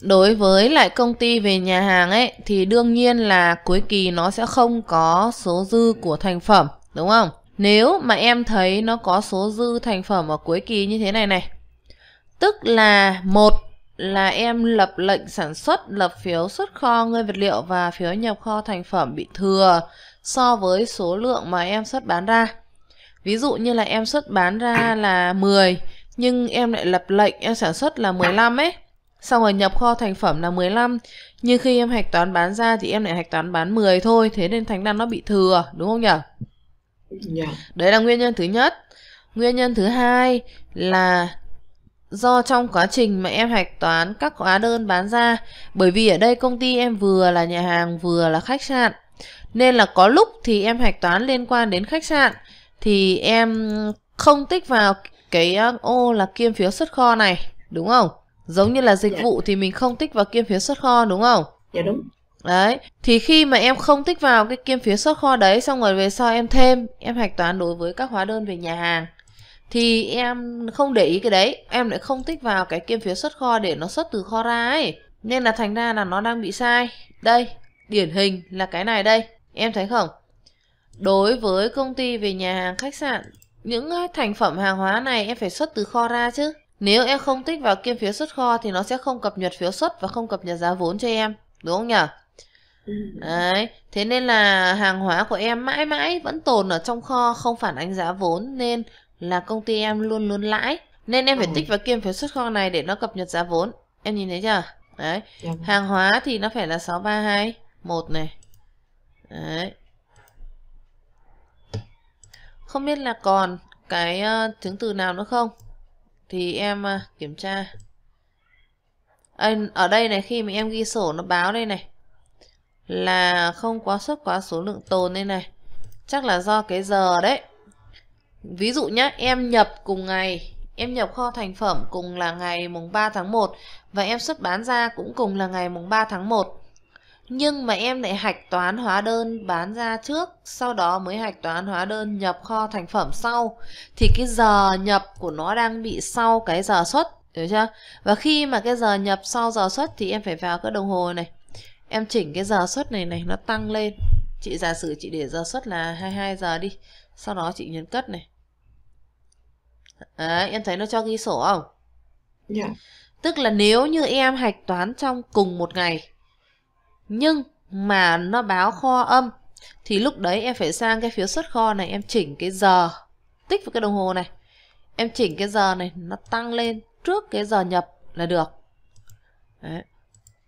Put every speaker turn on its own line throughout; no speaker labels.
đối với lại công ty về nhà hàng ấy thì đương nhiên là cuối kỳ nó sẽ không có số dư của thành phẩm đúng không nếu mà em thấy nó có số dư thành phẩm ở cuối kỳ như thế này này tức là một là em lập lệnh sản xuất lập phiếu xuất kho nguyên vật liệu và phiếu nhập kho thành phẩm bị thừa so với số lượng mà em xuất bán ra ví dụ như là em xuất bán ra là 10 nhưng em lại lập lệnh em sản xuất là 15 ấy Xong rồi nhập kho thành phẩm là 15 Nhưng khi em hạch toán bán ra thì em lại hạch toán bán 10 thôi Thế nên thành ra nó bị thừa đúng không nhỉ? Yeah. Dạ. Đấy là nguyên nhân thứ nhất Nguyên nhân thứ hai là do trong quá trình mà em hạch toán các hóa đơn bán ra bởi vì ở đây công ty em vừa là nhà hàng vừa là khách sạn nên là có lúc thì em hạch toán liên quan đến khách sạn thì em không tích vào cái ô là kiêm phiếu xuất kho này đúng không Giống như là dịch dạ. vụ thì mình không tích vào kiêm phía xuất kho đúng không? Dạ đúng. Đấy, thì khi mà em không tích vào cái kiêm phía xuất kho đấy xong rồi về sau em thêm, em hạch toán đối với các hóa đơn về nhà hàng thì em không để ý cái đấy, em lại không tích vào cái kiêm phía xuất kho để nó xuất từ kho ra ấy. Nên là thành ra là nó đang bị sai. Đây, điển hình là cái này đây, em thấy không? Đối với công ty về nhà hàng khách sạn, những thành phẩm hàng hóa này em phải xuất từ kho ra chứ. Nếu em không tích vào kiêm phiếu xuất kho thì nó sẽ không cập nhật phiếu xuất và không cập nhật giá vốn cho em. Đúng không nhỉ? Ừ. Đấy, thế nên là hàng hóa của em mãi mãi vẫn tồn ở trong kho không phản ánh giá vốn nên là công ty em luôn luôn lãi. Nên em phải tích vào kiêm phiếu xuất kho này để nó cập nhật giá vốn. Em nhìn thấy chưa? Đấy, dạ vâng. hàng hóa thì nó phải là 632 1 này. Đấy. Không biết là còn cái ờ, chứng từ nào nữa không? thì em à, kiểm tra ở đây này khi mà em ghi sổ nó báo đây này là không quá sức quá số lượng tồn đây này chắc là do cái giờ đấy ví dụ nhá em nhập cùng ngày em nhập kho thành phẩm cùng là ngày mùng 3 tháng 1 và em xuất bán ra cũng cùng là ngày mùng 3 tháng 1 nhưng mà em lại hạch toán hóa đơn bán ra trước sau đó mới hạch toán hóa đơn nhập kho thành phẩm sau thì cái giờ nhập của nó đang bị sau cái giờ xuất hiểu chưa và khi mà cái giờ nhập sau giờ xuất thì em phải vào cái đồng hồ này em chỉnh cái giờ xuất này này nó tăng lên chị giả sử chị để giờ xuất là 22 giờ đi sau đó chị nhấn cất này Đấy, em thấy nó cho ghi sổ không yeah. Dạ. tức là nếu như em hạch toán trong cùng một ngày nhưng mà nó báo kho âm thì lúc đấy em phải sang cái phiếu xuất kho này em chỉnh cái giờ tích vào cái đồng hồ này em chỉnh cái giờ này nó tăng lên trước cái giờ nhập là được đấy.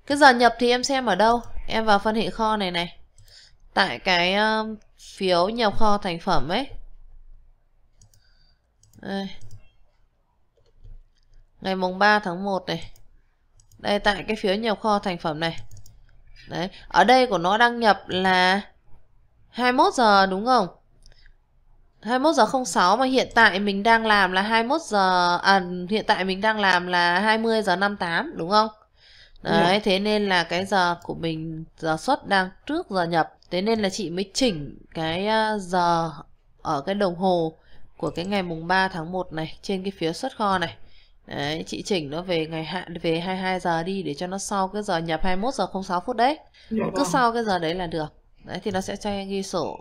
cái giờ nhập thì em xem ở đâu em vào phân hệ kho này này tại cái um, phiếu nhập kho thành phẩm ấy đây. ngày mùng 3 tháng 1 này đây tại cái phiếu nhập kho thành phẩm này Đấy, ở đây của nó đăng nhập là 21 giờ đúng không? 21 giờ 06 mà hiện tại mình đang làm là 21 giờ à hiện tại mình đang làm là 20 giờ 58 đúng không? Đấy, yeah. thế nên là cái giờ của mình giờ xuất đang trước giờ nhập. Thế nên là chị mới chỉnh cái ờ, giờ ở cái đồng hồ của cái ngày mùng 3 tháng 1 này trên cái phía xuất kho này. Đấy, chị chỉnh nó về ngày hạn về 22 giờ đi để cho nó sau cái giờ nhập 21 giờ 06 phút đấy. Dạ Cứ vâng. sau cái giờ đấy là được. Đấy thì nó sẽ cho em ghi sổ.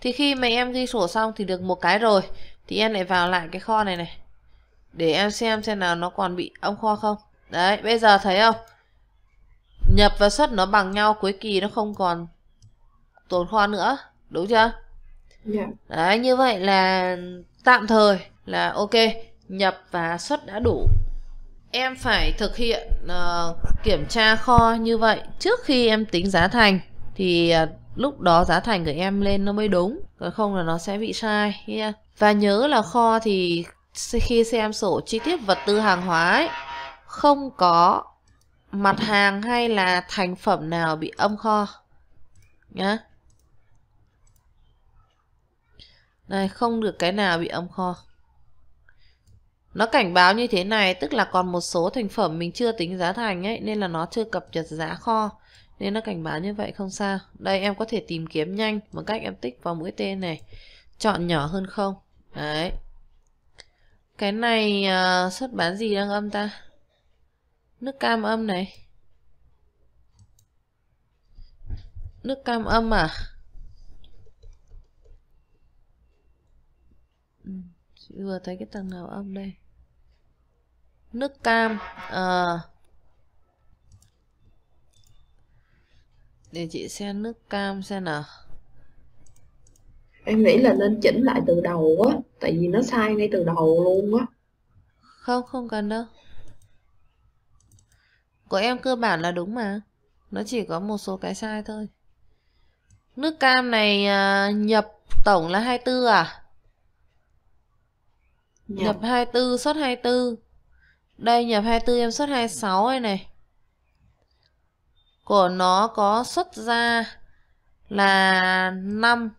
Thì khi mà em ghi sổ xong thì được một cái rồi thì em lại vào lại cái kho này này để em xem xem nào nó còn bị ông kho không. Đấy, bây giờ thấy không? Nhập và xuất nó bằng nhau cuối kỳ nó không còn tồn kho nữa, đúng chưa? Yeah. Dạ. Đấy, như vậy là tạm thời là ok nhập và xuất đã đủ em phải thực hiện uh, kiểm tra kho như vậy trước khi em tính giá thành thì uh, lúc đó giá thành của em lên nó mới đúng còn không là nó sẽ bị sai yeah. và nhớ là kho thì khi xem sổ chi tiết vật tư hàng hóa ấy, không có mặt hàng hay là thành phẩm nào bị âm kho nhá đây không được cái nào bị âm kho nó cảnh báo như thế này tức là còn một số thành phẩm mình chưa tính giá thành ấy nên là nó chưa cập nhật giá kho. Nên nó cảnh báo như vậy không sao. Đây em có thể tìm kiếm nhanh bằng cách em tích vào mũi tên này. Chọn nhỏ hơn không. Đấy. Cái này uh, xuất bán gì đang âm ta? Nước cam âm này. Nước cam âm à? Vừa thấy cái tầng nào âm đây? nước cam à, để chị xem nước cam xem nào em nghĩ là nên chỉnh lại từ đầu á tại vì nó sai ngay từ đầu luôn á không không cần đâu của em cơ bản là đúng mà nó chỉ có một số cái sai thôi nước cam này à, nhập tổng là 24 à nhập, nhập 24 suất 24 đây nhập 24 em xuất 26 đây này. Của nó có xuất ra là 5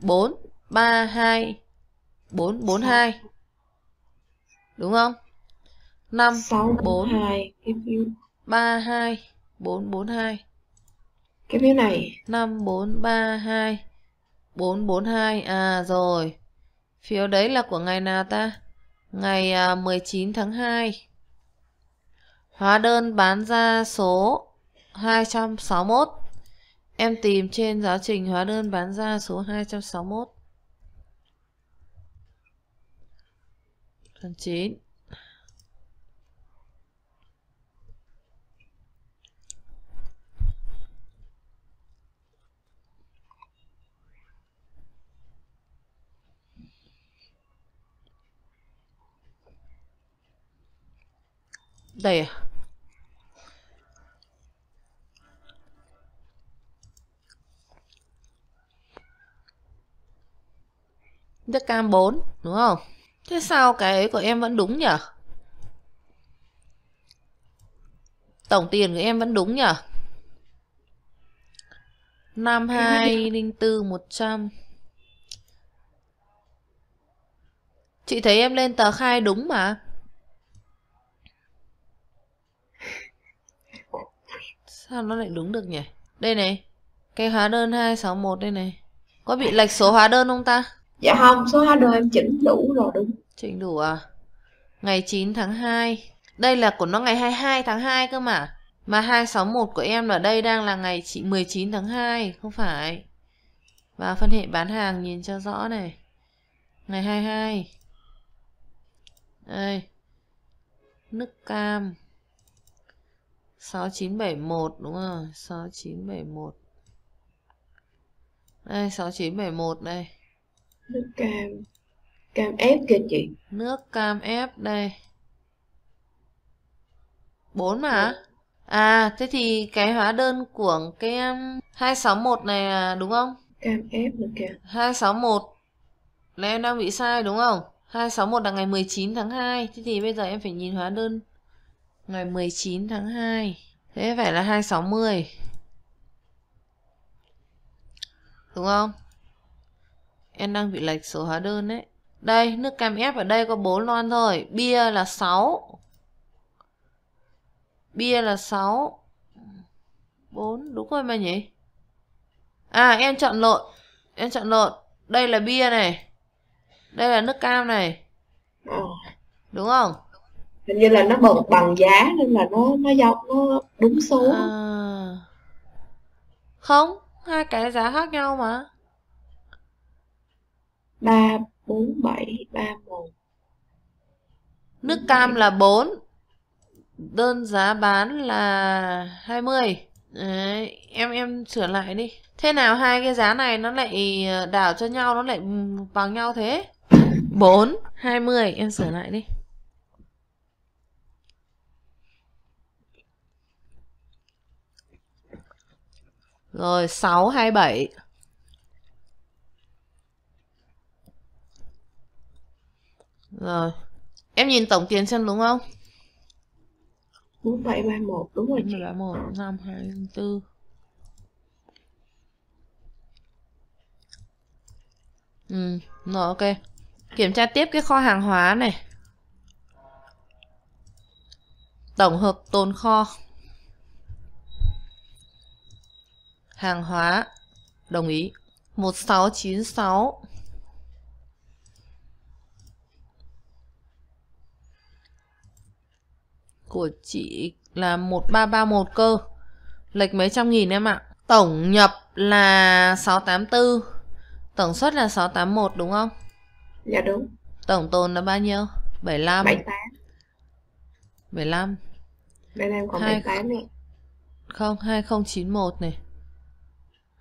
4 3 2 4 4 2. Đúng không? 5 6 4 2 3 2 4 4 2. Cái phiếu này 5 4 3 2 4 4 2 à rồi. Phiếu đấy là của ngày nào ta? Ngày 19 à, tháng 2. Hóa đơn bán ra số 261. Em tìm trên giáo trình hóa đơn bán ra số 261. Phần 9. đây à? Nước cam 4 đúng không? Thế sao cái của em vẫn đúng nhỉ? Tổng tiền của em vẫn đúng nhỉ? 5204 100 Chị thấy em lên tờ khai đúng mà Sao nó lại đúng được nhỉ? Đây này, cái hóa đơn 261 đây này. Có bị lệch số hóa đơn không ta? Dạ không, số hóa đơn em chỉnh đủ rồi đúng. Chỉnh đủ à? Ngày 9 tháng 2. Đây là của nó ngày 22 tháng 2 cơ mà. Mà 261 của em ở đây đang là ngày 19 tháng 2, không phải. và phân hệ bán hàng nhìn cho rõ này. Ngày 22. Đây. Nước cam. 6971 đúng rồi 6971 đây 6971 đây nước cam cam ép kìa chị nước cam ép đây 4 mà dạ. à thế thì cái hóa đơn của cái 261 um, này là đúng không cam ép được kìa 261 là em đang bị sai đúng không 261 là ngày 19 tháng 2 thế thì bây giờ em phải nhìn hóa đơn ngày 19 tháng 2 thế phải là 260 đúng không em đang bị lệch số hóa đơn đấy đây nước cam ép ở đây có 4 lon thôi bia là 6 bia là 6 4 đúng rồi mà nhỉ à em chọn lộn em chọn lộn đây là bia này đây là nước cam này đúng không hình như là nó bằng dạ. bằng giá nên là nó nó dọc nó đúng số à... không hai cái giá khác nhau mà ba bốn bảy ba một nước cam là bốn đơn giá bán là 20 Đấy, em em sửa lại đi thế nào hai cái giá này nó lại ờ, đảo cho nhau nó lại bằng nhau thế 4 20 em sửa lại đi Rồi 6 27. Rồi. Em nhìn tổng tiền xem đúng không? 4731 đúng rồi chị. 4731 5204. Ừ, rồi ok. Kiểm tra tiếp cái kho hàng hóa này. Tổng hợp tồn kho. Hàng hóa. Đồng ý. 1696. Của chị là 1331 cơ. Lệch mấy trăm nghìn em ạ. Tổng nhập là 684. Tổng suất là 681 đúng không? Dạ đúng. Tổng tồn là bao nhiêu? 75. 78. 75. Bên em có 2... 78 này. Không, 2091 này.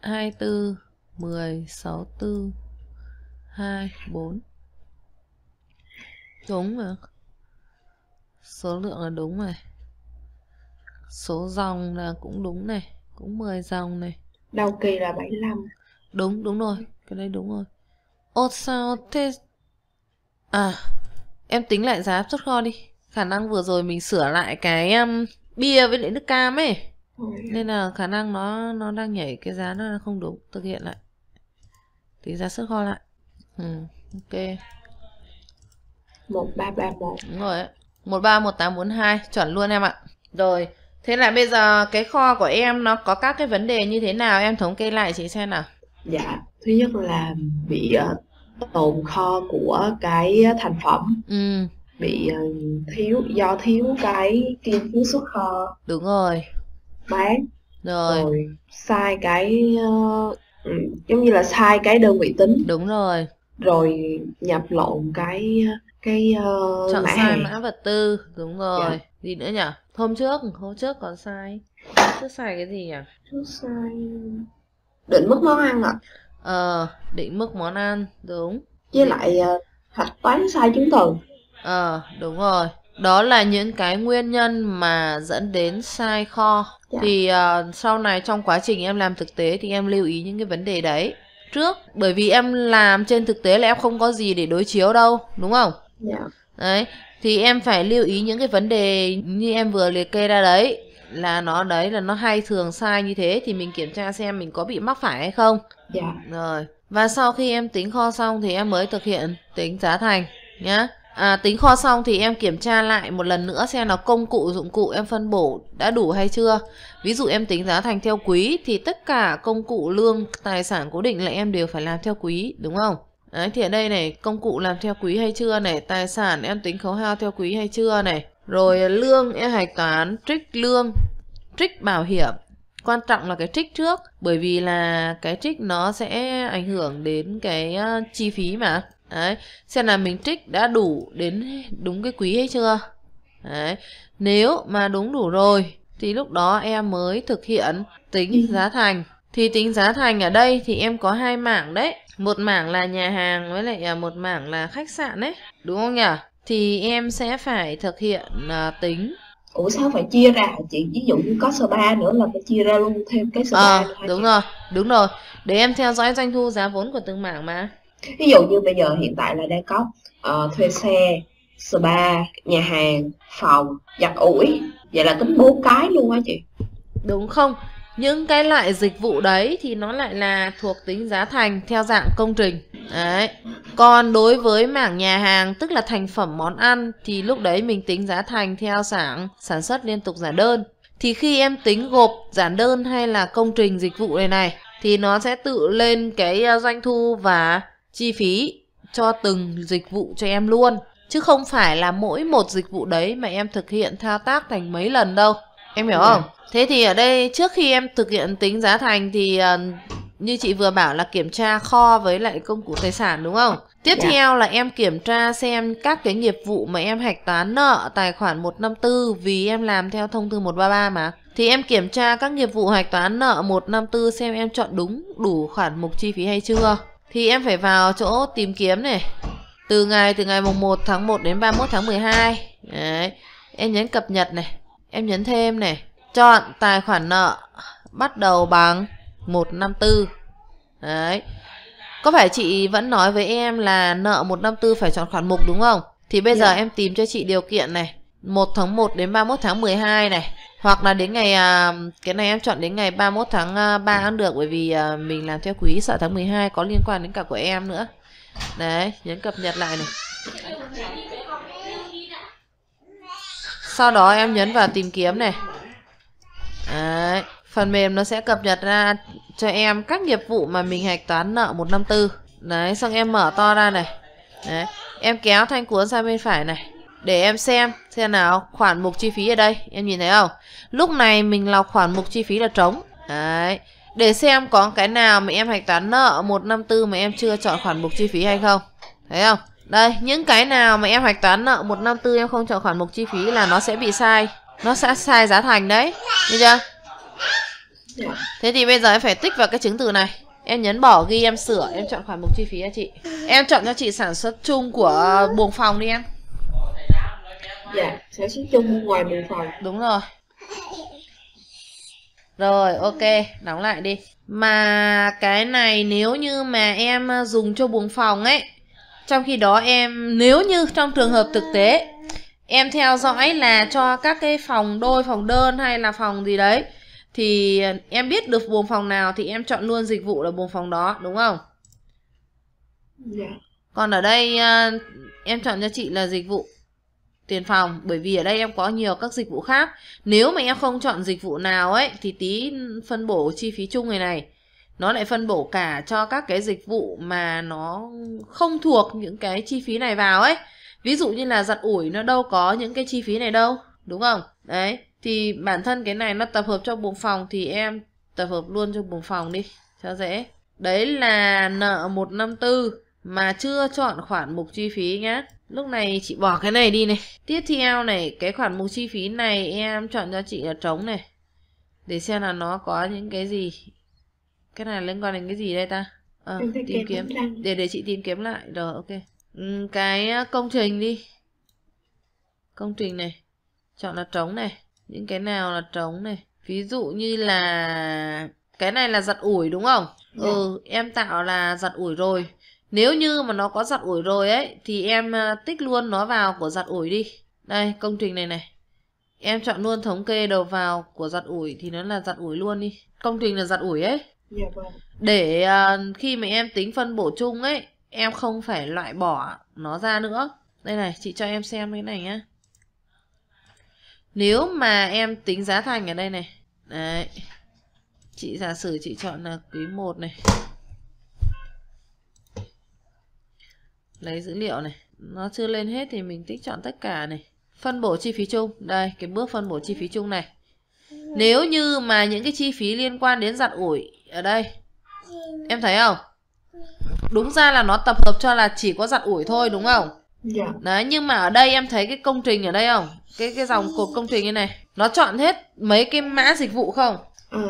24 10 64 24 Đúng rồi Số lượng là đúng rồi Số dòng là cũng đúng này Cũng 10 dòng này Đầu kỳ là 75 Đúng, đúng rồi Cái đấy đúng rồi Ô sao thế À Em tính lại giá xuất kho đi Khả năng vừa rồi mình sửa lại cái um, Bia với lại nước cam ấy nên là khả năng nó nó đang nhảy cái giá nó không đúng thực hiện lại thì giá sức kho lại ừ, ok một ba ba một đúng rồi một ba một tám bốn hai chuẩn luôn em ạ rồi thế là bây giờ cái kho của em nó có các cái vấn đề như thế nào em thống kê lại chị xem nào dạ thứ nhất là bị ờ, tồn kho của cái thành phẩm ừ bị ờ, thiếu do thiếu cái kiêm phí xuất kho đúng rồi bán rồi, rồi sai cái uh, giống như là sai cái đơn vị tính đúng rồi rồi nhập lộn cái cái uh, chọn mã sai mã vật tư đúng dạ. rồi yeah. gì nữa nhỉ hôm trước hôm trước còn sai hôm trước sai cái gì nhỉ trước sai định mức món ăn ạ ờ định mức món ăn đúng với định... lại uh, toán sai chứng từ ờ đúng rồi đó là những cái nguyên nhân mà dẫn đến sai kho Dạ. Thì uh, sau này trong quá trình em làm thực tế thì em lưu ý những cái vấn đề đấy trước bởi vì em làm trên thực tế là em không có gì để đối chiếu đâu, đúng không? Dạ. Đấy, thì em phải lưu ý những cái vấn đề như em vừa liệt kê ra đấy là nó đấy là nó hay thường sai như thế thì mình kiểm tra xem mình có bị mắc phải hay không. Dạ. Rồi. Và sau khi em tính kho xong thì em mới thực hiện tính giá thành nhá. À, tính kho xong thì em kiểm tra lại một lần nữa xem là công cụ dụng cụ em phân bổ đã đủ hay chưa. Ví dụ em tính giá thành theo quý thì tất cả công cụ lương tài sản cố định là em đều phải làm theo quý đúng không? Đấy thì ở đây này công cụ làm theo quý hay chưa này tài sản em tính khấu hao theo quý hay chưa này rồi lương em hạch toán trích lương trích bảo hiểm quan trọng là cái trích trước bởi vì là cái trích nó sẽ ảnh hưởng đến cái ờ, chi phí mà Đấy, xem là mình trích đã đủ đến đúng cái quý hay chưa. Đấy, nếu mà đúng đủ rồi thì lúc đó em mới thực hiện tính ừ. giá thành. Thì tính giá thành ở đây thì em có hai mảng đấy. Một mảng là nhà hàng với lại à, một mảng là khách sạn đấy. Đúng không nhỉ? Thì em sẽ phải thực hiện uh, tính Ủa sao phải chia ra chị ví dụ như có số spa nữa là phải chia ra luôn thêm cái số ờ, à, đúng rồi đúng rồi để em theo dõi doanh thu giá vốn của từng mảng mà ví dụ như bây giờ hiện tại là đang có uh, thuê xe spa nhà hàng phòng giặt ủi vậy là tính bốn cái luôn á chị đúng không những cái loại dịch vụ đấy thì nó lại là thuộc tính giá thành theo dạng công trình đấy còn đối với mảng nhà hàng tức là thành phẩm món ăn thì lúc đấy mình tính giá thành theo sản sản xuất liên tục giả đơn thì khi em tính gộp giản đơn hay là công trình dịch vụ này này thì nó sẽ tự lên cái ờ, doanh thu và chi phí cho từng dịch vụ cho em luôn chứ không phải là mỗi một dịch vụ đấy mà em thực hiện thao tác thành mấy lần đâu em hiểu không thế thì ở đây trước khi em thực hiện tính giá thành thì uh, như chị vừa bảo là kiểm tra kho với lại công cụ tài sản đúng không tiếp yeah. Dạ. theo là em kiểm tra xem các cái nghiệp vụ mà em hạch toán nợ tài khoản 154 vì em làm theo thông tư 133 mà thì em kiểm tra các nghiệp vụ hạch toán nợ 154 xem em chọn đúng đủ khoản mục chi phí hay chưa thì em phải vào chỗ tìm kiếm này Từ ngày từ ngày mùng 1 tháng 1 đến 31 tháng 12 Đấy Em nhấn cập nhật này Em nhấn thêm này Chọn tài khoản nợ Bắt đầu bằng 154 Đấy Có phải chị vẫn nói với em là nợ 154 phải chọn khoản mục đúng không? Thì bây yeah. giờ dạ. em tìm cho chị điều kiện này 1 tháng 1 đến 31 tháng 12 này hoặc là đến ngày à, cái này em chọn đến ngày 31 tháng 3 à, cũng được bởi vì à, mình làm theo quý sợ tháng 12 có liên quan đến cả của em nữa đấy nhấn cập nhật lại này sau đó em nhấn vào tìm kiếm này đấy phần mềm nó sẽ cập nhật ra cho em các nghiệp vụ mà mình hạch toán nợ 154 đấy xong em mở to ra này đấy em kéo thanh cuốn sang bên phải này để em xem xem nào khoản mục chi phí ở đây em nhìn thấy không lúc này mình là khoản mục chi phí là trống đấy để xem có cái nào mà em hạch toán nợ 154 mà em chưa chọn khoản mục chi phí hay không thấy không đây những cái nào mà em hạch toán nợ 154 em không chọn khoản mục chi phí là nó sẽ bị sai nó sẽ sai giá thành đấy được chưa thế thì bây giờ em phải tích vào cái chứng từ này em nhấn bỏ ghi em sửa em chọn khoản mục chi phí cho chị em chọn cho chị sản xuất chung của ờ, buồng phòng đi em dạ sản xuất chung ngoài bình phòng đúng rồi rồi ok đóng lại đi mà cái này nếu như mà em à, dùng cho buồng phòng ấy trong khi đó em nếu như trong trường hợp thực tế em theo dõi là cho các cái phòng đôi phòng đơn hay là phòng gì đấy thì em biết được buồng phòng nào thì em chọn luôn dịch vụ là buồng phòng đó đúng không Dạ còn ở đây à, em chọn cho chị là dịch vụ tiền phòng bởi vì ở đây em có nhiều các dịch vụ khác nếu mà em không chọn dịch vụ nào ấy thì tí phân bổ chi phí chung này này nó lại phân bổ cả cho các cái dịch vụ mà nó không thuộc những cái chi phí này vào ấy ví dụ như là giặt ủi nó đâu có những cái chi phí này đâu đúng không đấy thì bản thân cái này nó tập hợp cho buồng phòng thì em tập hợp luôn cho buồng phòng đi cho dễ đấy là nợ 154 mà chưa chọn khoản mục chi phí nhé Lúc này chị bỏ cái này đi này. Tiếp theo này, cái khoản mục chi phí này em chọn cho chị là trống này. Để xem là nó có những cái gì. Cái này liên quan đến cái gì đây ta? À, tìm kiếm. Để để chị tìm kiếm lại. Rồi, ok. Ừ, cái ờ, công trình đi. Công trình này. Chọn là trống này. Những cái nào là trống này. Ví dụ như là... Cái này là giặt ủi đúng không? Được. Dạ. Ừ, em tạo là giặt ủi rồi nếu như mà nó có giặt ủi rồi ấy thì em ờ, tích luôn nó vào của giặt ủi đi. Đây, công trình này này. Em chọn luôn thống kê đầu vào của giặt ủi thì nó là giặt ủi luôn đi. Công trình là giặt ủi ấy. Dạ vâng. Để uh, khi mà em tính phân bổ chung ấy, em không phải loại bỏ nó ra nữa. Đây này, chị cho em xem cái này nhá. Nếu mà em tính giá thành ở đây này. Đấy. Chị giả sử chị chọn là ờ, quý 1 này. lấy dữ liệu này nó chưa lên hết thì mình tích chọn tất cả này phân bổ chi phí chung đây cái bước phân bổ chi phí chung này nếu như mà những cái chi phí liên quan đến giặt ủi ở đây em thấy không đúng ra là nó tập hợp cho là chỉ có giặt ủi thôi đúng không yeah. Dạ. đấy nhưng mà ở đây em thấy cái công trình ở đây không cái cái dòng cột công trình như này nó chọn hết mấy cái mã dịch vụ không ừ.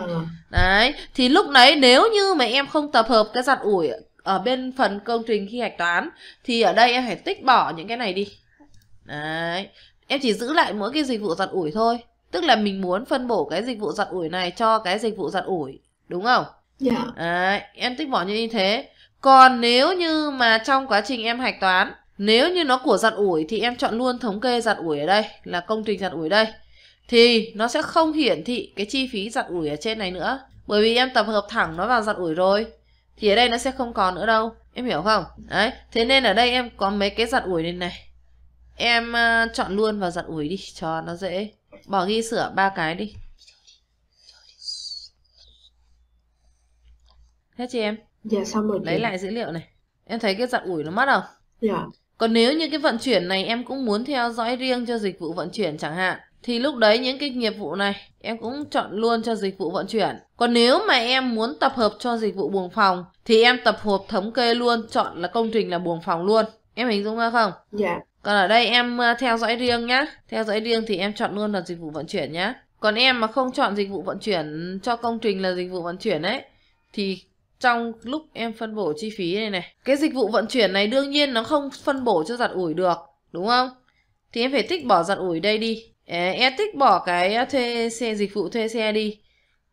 đấy thì lúc đấy nếu như mà em không tập hợp cái giặt ủi ở bên phần công trình khi hạch toán thì ở đây em phải tích bỏ những cái này đi đấy em chỉ giữ lại mỗi cái dịch vụ giặt ủi thôi tức là mình muốn phân bổ cái dịch vụ giặt ủi này cho cái dịch vụ giặt ủi đúng không dạ. đấy em tích bỏ như thế còn nếu như mà trong quá trình em hạch toán nếu như nó của giặt ủi thì em chọn luôn thống kê giặt ủi ở đây là công trình giặt ủi đây thì nó sẽ không hiển thị cái chi phí giặt ủi ở trên này nữa bởi vì em tập hợp thẳng nó vào giặt ủi rồi thì ở đây nó sẽ không còn nữa đâu em hiểu không đấy thế nên ở đây em có mấy cái giặt ủi lên này em uh, chọn luôn vào giặt ủi đi cho nó dễ bỏ ghi sửa ba cái đi hết chị em dạ xong rồi lấy lại dữ liệu này em thấy cái giặt ủi nó mất không dạ còn nếu như cái vận chuyển này em cũng muốn theo dõi riêng cho dịch vụ vận chuyển chẳng hạn thì lúc đấy những cái nghiệp vụ này em cũng chọn luôn cho dịch vụ vận chuyển. Còn nếu mà em muốn tập hợp cho dịch vụ buồng phòng thì em tập hợp thống kê luôn, chọn là công trình là buồng phòng luôn. Em hình dung ra không? Dạ. Yeah. Còn ở đây em ờ, theo dõi riêng nhá. Theo dõi riêng thì em chọn luôn là dịch vụ vận chuyển nhá. Còn em mà không chọn dịch vụ vận chuyển cho công trình là dịch vụ vận chuyển ấy thì trong lúc em phân bổ chi phí này này, cái dịch vụ vận chuyển này đương nhiên nó không phân bổ cho giặt ủi được, đúng không? Thì em phải tích bỏ giặt ủi đây đi Etic bỏ cái ờ, thuê xe dịch vụ thuê xe đi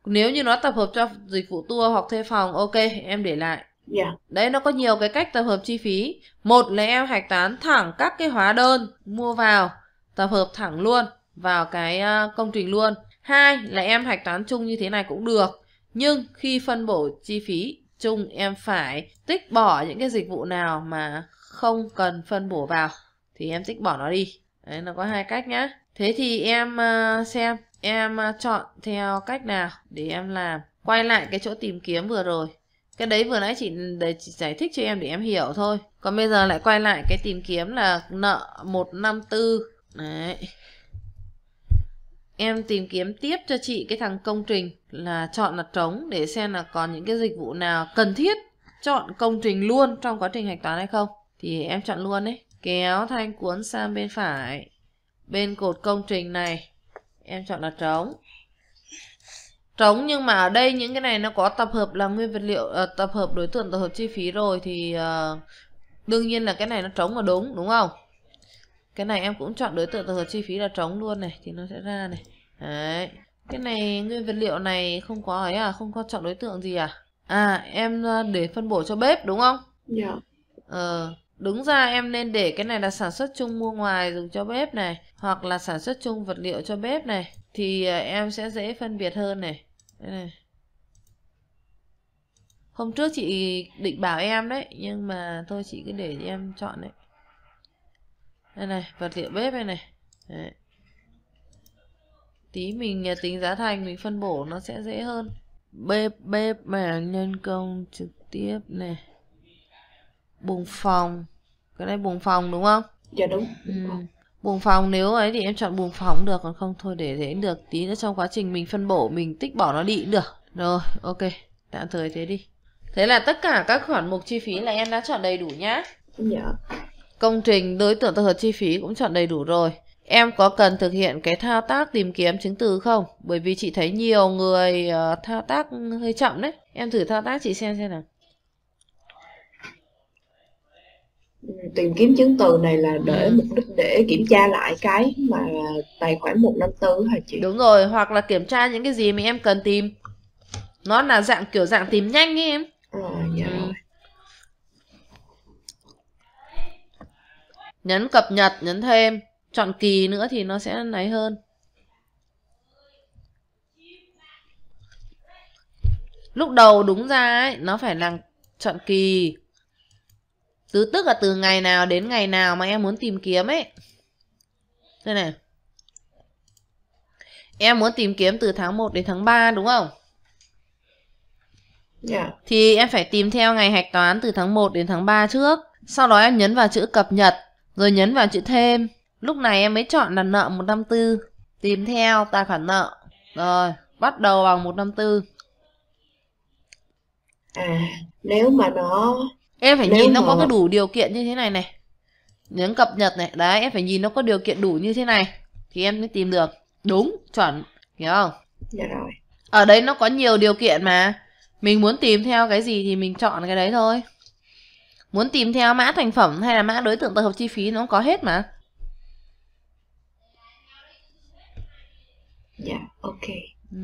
nếu như nó tập hợp cho dịch vụ tour hoặc thuê phòng ok em để lại yeah. Dạ. đấy nó có nhiều cái cách tập hợp chi phí một là em hạch toán thẳng các cái hóa đơn mua vào tập hợp thẳng luôn vào cái ờ, công trình luôn hai là em hạch toán chung như thế này cũng được nhưng khi phân bổ chi phí chung em phải tích bỏ những cái dịch vụ nào mà không cần phân bổ vào thì em tích bỏ nó đi đấy nó có hai cách nhá Thế thì em ờ, xem em ờ, chọn theo cách nào để em làm. Quay lại cái chỗ tìm kiếm vừa rồi. Cái đấy vừa nãy chị để chị giải thích cho em để em hiểu thôi. Còn bây giờ lại quay lại cái tìm kiếm là nợ 154. Đấy. Em tìm kiếm tiếp cho chị cái thằng công trình là chọn là trống để xem là còn những cái dịch vụ nào cần thiết chọn công trình luôn trong quá trình hạch toán hay không. Thì em chọn luôn đấy. Kéo thanh cuốn sang bên phải bên cột công trình này em chọn là trống trống nhưng mà ở đây những cái này nó có tập hợp là nguyên vật liệu à, tập hợp đối tượng tập hợp chi phí rồi thì à, đương nhiên là cái này nó trống là đúng đúng không cái này em cũng chọn đối tượng tập hợp chi phí là trống luôn này thì nó sẽ ra này đấy cái này nguyên vật liệu này không có ấy à không có chọn đối tượng gì à à em ờ, để phân bổ cho bếp đúng không dạ yeah. ờ Đúng ra em nên để cái này là sản xuất chung mua ngoài dùng cho bếp này Hoặc là sản xuất chung vật liệu cho bếp này Thì à, em sẽ dễ phân biệt hơn này, Đây này. Hôm trước chị định bảo em đấy Nhưng mà thôi chị cứ để em chọn đấy Đây này, vật liệu bếp đây này đấy. Tí mình à, tính giá thành mình phân bổ nó sẽ dễ hơn Bếp bếp mà nhân công trực tiếp này buồng phòng cái này buồng phòng đúng không dạ đúng ừ. buồng phòng nếu ấy thì em chọn buồng phòng được còn không thôi để thế được tí nữa trong quá trình mình phân bổ mình tích bỏ nó đi cũng được rồi ok tạm thời thế đi thế là tất cả các khoản mục chi phí là em đã chọn đầy đủ nhá dạ công trình đối tượng tập hợp chi phí cũng chọn đầy đủ rồi Em có cần thực hiện cái thao tác tìm kiếm chứng từ không? Bởi vì chị thấy nhiều người uh, thao tác hơi chậm đấy. Em thử thao tác chị xem xem nào. tìm kiếm chứng từ này là để ừ. mục đích để kiểm tra lại cái mà tài khoản 154 hả chị? Đúng rồi, hoặc là kiểm tra những cái gì mà em cần tìm. Nó là dạng kiểu dạng tìm nhanh ấy em. À, dạ. Ừ. Nhấn cập nhật, nhấn thêm, chọn kỳ nữa thì nó sẽ nấy hơn. Lúc đầu đúng ra ấy, nó phải là chọn kỳ Tứ tức là từ ngày nào đến ngày nào mà em muốn tìm kiếm ấy. Đây này. Em muốn tìm kiếm từ tháng 1 đến tháng 3 đúng không? Yeah. Dạ. Thì em phải tìm theo ngày hạch toán từ tháng 1 đến tháng 3 trước. Sau đó em nhấn vào chữ cập nhật, rồi nhấn vào chữ thêm. Lúc này em mới chọn là nợ 154. Tìm theo tài khoản nợ. Rồi, bắt đầu bằng 154. À, nếu mà nó em phải nhìn nó có cái đủ điều kiện như thế này này nhấn cập nhật này đấy em phải nhìn nó có điều kiện đủ như thế này thì em mới tìm được đúng chuẩn hiểu không dạ rồi ở đây nó có nhiều điều kiện mà mình muốn tìm theo cái gì thì mình chọn cái đấy thôi muốn tìm theo mã thành phẩm hay là mã đối tượng tập hợp chi phí nó cũng có hết mà dạ yeah, ok ừ.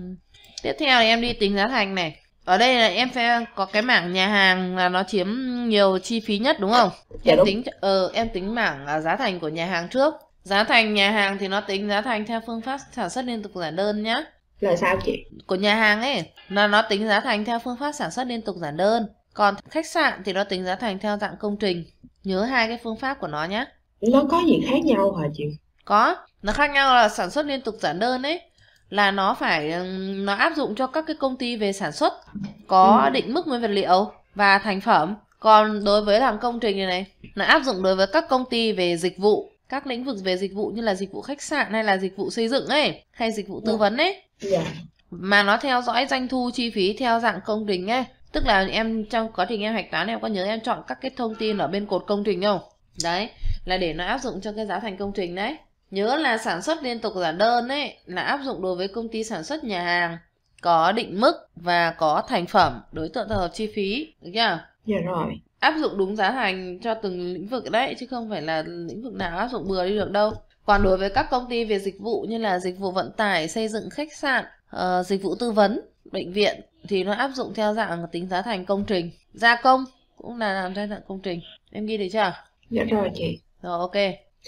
tiếp theo thì em đi tính giá thành này ở đây là em phải có cái mảng nhà hàng là nó chiếm nhiều chi phí nhất đúng không dạ em đúng. tính ờ uh, em tính mảng à, giá thành của nhà hàng trước giá thành nhà hàng thì nó tính giá thành theo phương pháp sản xuất liên tục giản đơn nhá là sao chị của nhà hàng ấy là nó tính giá thành theo phương pháp sản xuất liên tục giản đơn còn khách sạn thì nó tính giá thành theo dạng công trình nhớ hai cái phương pháp của nó nhé nó có gì khác nhau hả chị có nó khác nhau là sản xuất liên tục giản đơn ấy là nó phải ừ, nó áp dụng cho các cái công ty về sản xuất có ừ. định mức nguyên vật liệu và thành phẩm còn đối với làm công trình này này nó áp dụng đối với các công ty về dịch vụ các lĩnh vực về dịch vụ như là dịch vụ khách sạn hay là dịch vụ xây dựng ấy hay dịch vụ tư dạ. vấn ấy yeah. Dạ. mà nó theo dõi doanh thu chi phí theo dạng công trình ấy tức là em trong quá trình em hạch toán em có nhớ em chọn các cái thông tin ở bên cột công trình không đấy là để nó áp dụng cho cái giá thành công trình đấy Nhớ là sản xuất liên tục giả đơn ấy là áp dụng đối với công ty sản xuất nhà hàng có định mức và có thành phẩm đối tượng tập hợp chi phí được chưa? Dạ rồi. Áp dụng đúng giá thành cho từng lĩnh vực đấy chứ không phải là lĩnh vực nào áp dụng bừa đi được đâu. Còn đối với các công ty về dịch vụ như là dịch vụ vận tải, xây dựng khách sạn, uh, dịch vụ tư vấn, bệnh viện thì nó áp dụng theo dạng tính giá thành công trình. Gia công cũng là làm theo dạng công trình. Em ghi được chưa? Dạ rồi chị. Rồi ok.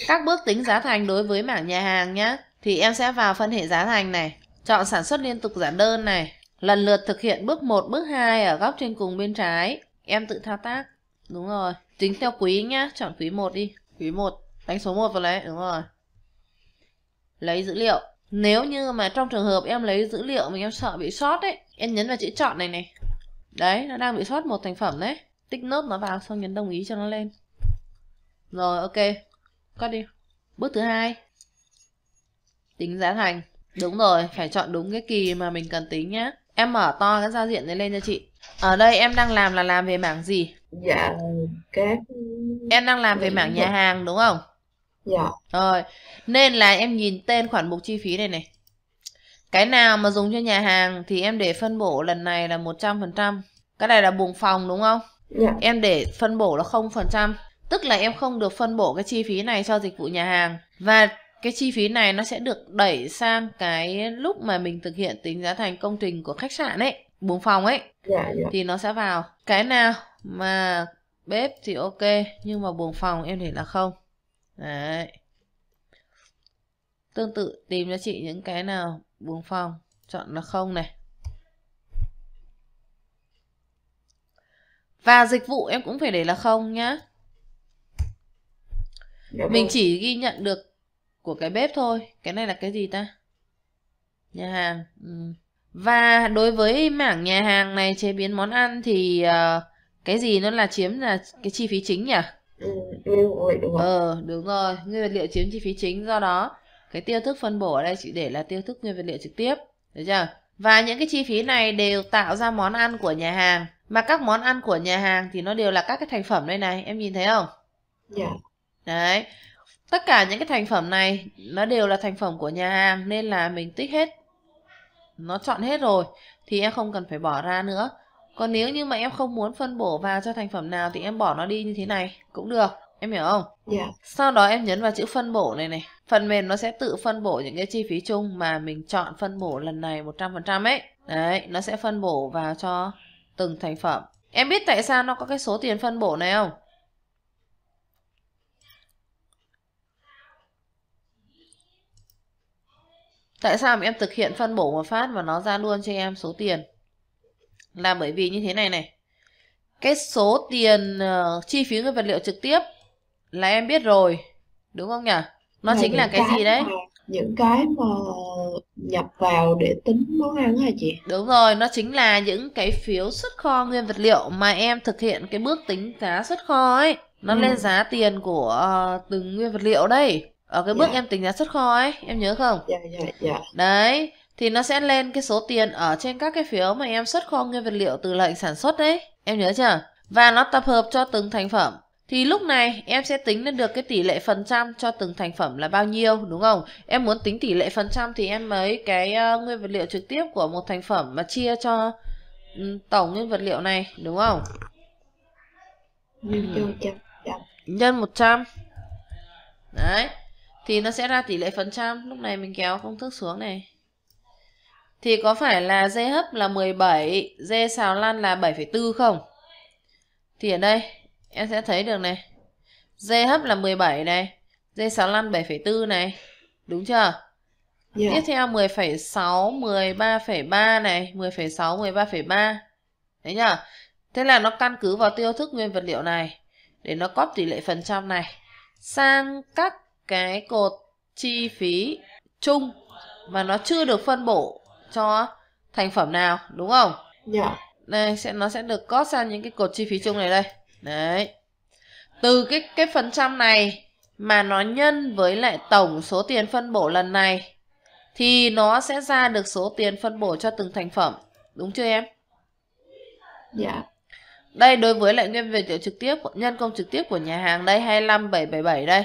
Các bước tính giá thành đối với mảng nhà hàng nhé. Thì em sẽ vào phân hệ giá thành này. Chọn sản xuất liên tục giản đơn này. Lần lượt thực hiện bước 1, bước 2 ở góc trên cùng bên trái. Em tự thao tác. Đúng rồi. Tính theo quý nhá. Chọn quý 1 đi. Quý 1. Đánh số 1 vào đấy. Đúng rồi. Lấy dữ liệu. Nếu như mà trong trường hợp em lấy dữ liệu mà em sợ bị sót ấy. Em nhấn vào chữ chọn này này. Đấy. Nó đang bị sót một thành phẩm đấy. Tích nốt nó vào xong nhấn đồng ý cho nó lên. Rồi ok cắt đi bước thứ hai tính giá thành đúng rồi phải chọn đúng cái kỳ mà mình cần tính nhá em mở to cái giao diện đấy lên cho chị ở đây em đang làm là làm về mảng gì dạ các em đang làm về mảng nhà hàng đúng không dạ rồi nên là em nhìn tên khoản mục chi phí này này cái nào mà dùng cho nhà hàng thì em để phân bổ lần này là 100%. Cái này là buồng phòng đúng không? dạ Em để phân bổ là 0%. Tức là em không được phân bổ cái chi phí này cho dịch vụ nhà hàng. Và cái chi phí này nó sẽ được đẩy sang cái lúc mà mình thực hiện tính giá thành công trình của khách sạn ấy, buồng phòng ấy. Dạ, dạ. Thì nó sẽ vào. Cái nào mà bếp thì ok, nhưng mà buồng phòng em thấy là không. Đấy. Tương tự tìm cho chị những cái nào buồng phòng, chọn là không này. Và dịch vụ em cũng phải để là không nhá.
Dạ mình vâng. chỉ
ghi nhận được của cái bếp thôi cái này là cái gì ta nhà hàng ừ. và đối với mảng nhà hàng này chế biến món ăn thì uh, cái gì nó là chiếm là cái chi phí chính nhỉ ừ, đúng rồi, ờ đúng rồi nguyên vật liệu chiếm chi phí chính do đó cái tiêu thức phân bổ ở đây chỉ để là tiêu thức nguyên vật liệu trực tiếp được chưa và những cái chi phí này đều tạo ra món ăn của nhà hàng mà các món ăn của nhà hàng thì nó đều là các cái thành phẩm đây này em nhìn thấy không dạ yeah đấy tất cả những cái thành phẩm này nó đều là thành phẩm của nhà hàng nên là mình tích hết nó chọn hết rồi thì em không cần phải bỏ ra nữa còn nếu như mà em không muốn phân bổ vào cho thành phẩm nào thì em bỏ nó đi như thế này cũng được em hiểu không yeah. Dạ. sau đó em nhấn vào chữ phân bổ này này phần mềm nó sẽ tự phân bổ những cái chi phí chung mà mình chọn phân bổ lần này 100% ấy đấy nó sẽ phân bổ vào cho từng thành phẩm em biết tại sao nó có cái số tiền phân bổ này không Tại sao mà em thực hiện phân bổ một phát và nó ra luôn cho em số tiền? Là bởi vì như thế này này. Cái số tiền uh, chi phí nguyên vật liệu trực tiếp là em biết rồi. Đúng không nhỉ? Nó là chính là cái, gì đấy? Những cái mà nhập vào để tính món ăn hả chị? Đúng rồi, nó chính là những cái phiếu xuất kho nguyên vật liệu mà em thực hiện cái bước tính giá xuất kho ấy. Nó ừ. lên giá tiền của uh, từng nguyên vật liệu đây ở cái bước dạ. em tính giá xuất kho ấy em nhớ không Yeah yeah yeah. đấy thì nó sẽ lên cái số tiền ở trên các cái phiếu mà em xuất kho nguyên vật liệu từ lệnh sản xuất đấy em nhớ chưa và nó tập hợp cho từng thành phẩm thì lúc này em sẽ tính lên được cái tỷ lệ phần trăm cho từng thành phẩm là bao nhiêu đúng không em muốn tính tỷ lệ phần trăm thì em lấy cái uh, nguyên vật liệu trực tiếp của một thành phẩm mà chia cho um, tổng nguyên vật liệu này đúng không nhân cho trăm nhân một trăm đấy thì nó sẽ ra tỷ lệ phần trăm lúc này mình kéo công thức xuống này thì có phải là dê hấp là 17 dê xào lăn là 7,4 không thì ở đây em sẽ thấy được này dê hấp là 17 này dê xào lăn 7,4 này đúng chưa Yeah. Dạ. Tiếp theo 10,6, 13,3 này, 10,6, 13,3. Đấy nhở Thế là nó căn cứ vào tiêu thức nguyên vật liệu này để nó cóp tỷ lệ phần trăm này sang các cái cột chi phí chung mà nó chưa được phân bổ cho thành phẩm nào đúng không? Dạ. Đây sẽ nó sẽ được cót sang những cái cột chi phí chung này đây. Đấy. Từ cái cái phần trăm này mà nó nhân với lại tổng số tiền phân bổ lần này thì nó sẽ ra được số tiền phân bổ cho từng thành phẩm, đúng chưa em? Dạ. Đây đối với lại nguyên vật liệu trực tiếp nhân công trực tiếp của nhà hàng đây 25777 đây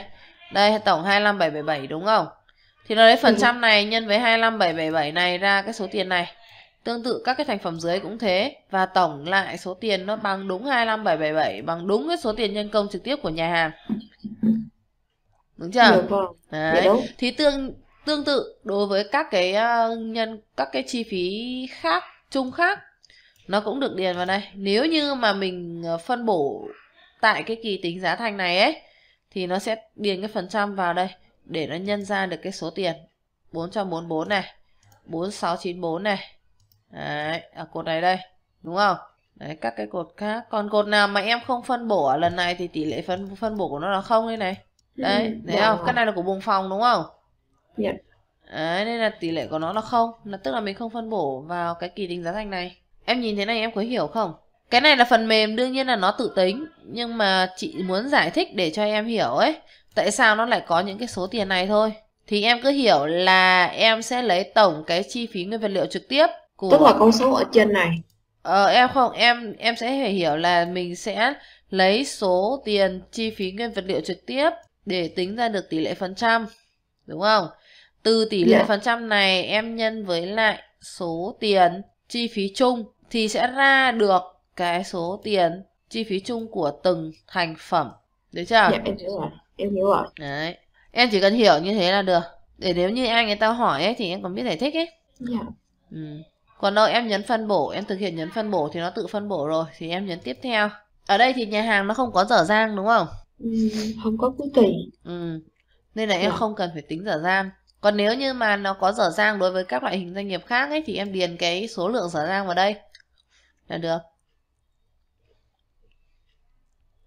đây tổng 25777 đúng không? Thì nó lấy phần ừ. trăm này nhân với 25777 này ra cái số tiền này. Tương tự các cái thành phẩm dưới cũng thế và tổng lại số tiền nó bằng đúng 25777 bằng đúng cái số tiền nhân công trực tiếp của nhà hàng. Đúng chưa? Được Đấy. Thì tương tương tự đối với các cái ờ, nhân các cái chi phí khác chung khác nó cũng được điền vào đây. Nếu như mà mình ờ, phân bổ tại cái kỳ tính giá thành này ấy thì nó sẽ điền cái phần trăm vào đây để nó nhân ra được cái số tiền 444 này 4694 này đấy ở cột này đây đúng không đấy các cái cột khác còn cột nào mà em không phân bổ ở lần này thì tỷ lệ phân phân bổ của nó là không đây này ừ, đấy ừ, thấy không cái này là của buồng phòng đúng không yeah. Dạ. đấy nên là tỷ lệ của nó là không là tức là mình không phân bổ vào cái kỳ tính giá thành này em nhìn thế này em có hiểu không cái này là phần mềm đương nhiên là nó tự tính nhưng mà chị muốn giải thích để cho em hiểu ấy tại sao nó lại có những cái số tiền này thôi thì em cứ hiểu là em sẽ lấy tổng cái chi phí nguyên vật liệu trực tiếp của tức là con số ở trên này ờ em không em em sẽ phải hiểu là mình sẽ lấy số tiền chi phí nguyên vật liệu trực tiếp để tính ra được tỷ lệ phần trăm đúng không từ tỷ lệ yeah. Dạ. phần trăm này em nhân với lại số tiền chi phí chung thì sẽ ra được cái số tiền chi phí chung của từng thành phẩm đấy chưa dạ, em hiểu rồi em hiểu rồi đấy em chỉ cần hiểu như thế là được để nếu như ai người ta hỏi ấy thì em còn biết giải thích ấy dạ. ừ. còn đâu em nhấn phân bổ em thực hiện nhấn phân bổ thì nó tự phân bổ rồi thì em nhấn tiếp theo ở đây thì nhà hàng nó không có dở dang đúng không ừ, không có quy kỳ ừ. nên là em dạ. không cần phải tính dở dang còn nếu như mà nó có dở dang đối với các loại hình doanh nghiệp khác ấy thì em điền cái số lượng dở dang vào đây là được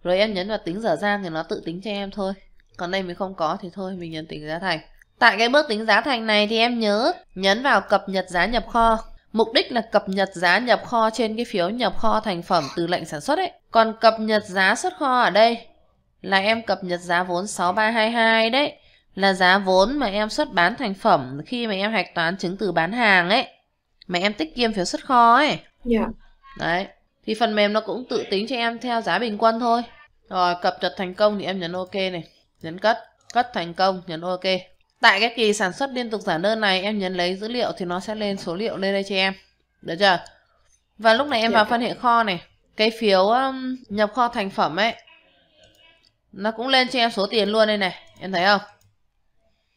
rồi em nhấn vào tính dở dang thì nó tự tính cho em thôi. Còn đây mình không có thì thôi mình nhấn tính giá thành. Tại cái bước tính giá thành này thì em nhớ nhấn vào cập nhật giá nhập kho. Mục đích là cập nhật giá nhập kho trên cái phiếu nhập kho thành phẩm từ lệnh sản xuất ấy. Còn cập nhật giá xuất kho ở đây là em cập nhật giá vốn 6322 đấy. Là giá vốn mà em xuất bán thành phẩm khi mà em hạch toán chứng từ bán hàng ấy. Mà em tích kiêm phiếu xuất kho ấy. Dạ. Yeah. Đấy thì phần mềm nó cũng tự tính cho em theo giá bình quân thôi rồi cập nhật thành công thì em nhấn ok này nhấn cất cất thành công nhấn ok tại cái kỳ sản xuất liên tục giản đơn này em nhấn lấy dữ liệu thì nó sẽ lên số liệu lên đây cho em được chưa và lúc này em vào phân hệ kho này cái phiếu um, nhập kho thành phẩm ấy nó cũng lên cho em số tiền luôn đây này em thấy không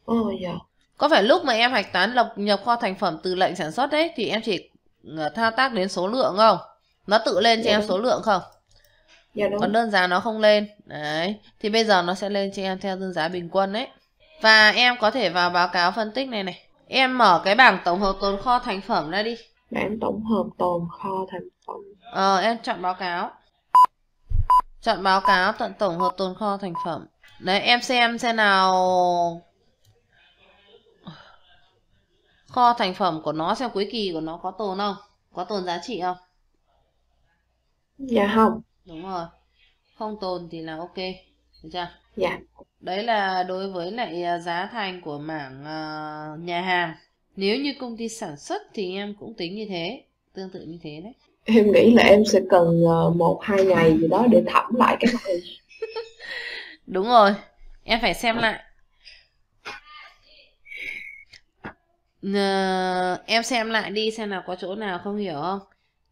ừ, ờ, yeah. có phải lúc mà em hạch toán lọc nhập kho thành phẩm từ lệnh sản xuất đấy thì em chỉ ờ, thao tác đến số lượng không nó tự lên cho dạ em số lượng không dạ đúng. còn đơn giá nó không lên đấy thì bây giờ nó sẽ lên cho em theo đơn giá bình quân đấy và em có thể vào báo cáo phân tích này này em mở cái bảng tổng hợp tồn kho thành phẩm ra đi bảng tổng hợp tồn kho thành phẩm ờ em chọn báo cáo chọn báo cáo tận tổng hợp tồn kho thành phẩm đấy em xem xem nào kho thành phẩm của nó xem cuối kỳ của nó có tồn không có tồn giá trị không dạ không đúng rồi không tồn thì là ok được chưa dạ đấy là đối với lại à, giá thành của mảng uh, nhà hàng nếu như công ty sản xuất thì em cũng tính như thế tương tự như thế đấy em nghĩ là em sẽ cần uh, một hai ngày gì đó để thẩm lại cái này đúng rồi em phải xem lại uh, em xem lại đi xem nào có chỗ nào không hiểu không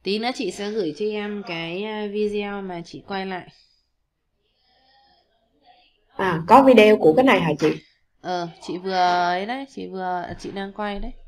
tí nữa chị sẽ gửi cho em cái ờ, video mà chị quay lại à có video của cái này hả chị ờ chị vừa ấy đấy chị vừa chị đang quay đấy